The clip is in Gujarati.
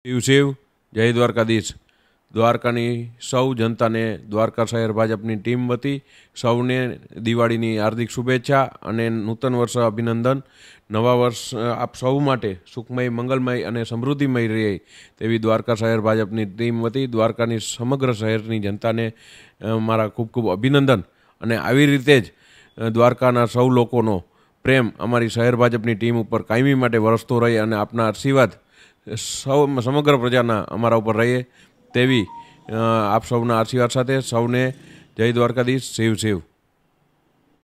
શિવ શિવ જય દ્વારકાધીશ દ્વારકાની સૌ જનતાને દ્વારકા શહેર ભાજપની ટીમ વતી સૌને દિવાળીની હાર્દિક શુભેચ્છા અને નૂતન વર્ષ અભિનંદન નવા વર્ષ આપ સૌ માટે સુખમય મંગલમય અને સમૃદ્ધિમય રહે તેવી દ્વારકા શહેર ભાજપની ટીમ વતી દ્વારકાની સમગ્ર શહેરની જનતાને મારા ખૂબ ખૂબ અભિનંદન અને આવી રીતે જ દ્વારકાના સૌ લોકોનો પ્રેમ અમારી શહેર ભાજપની ટીમ ઉપર કાયમી માટે વરસતો રહે અને આપના આશીર્વાદ સૌ સમગ્ર પ્રજાના અમારા ઉપર રહીએ તેવી આપ સૌના આશીર્વાદ સાથે સૌને જય દ્વારકાધીશ શિવ શિવ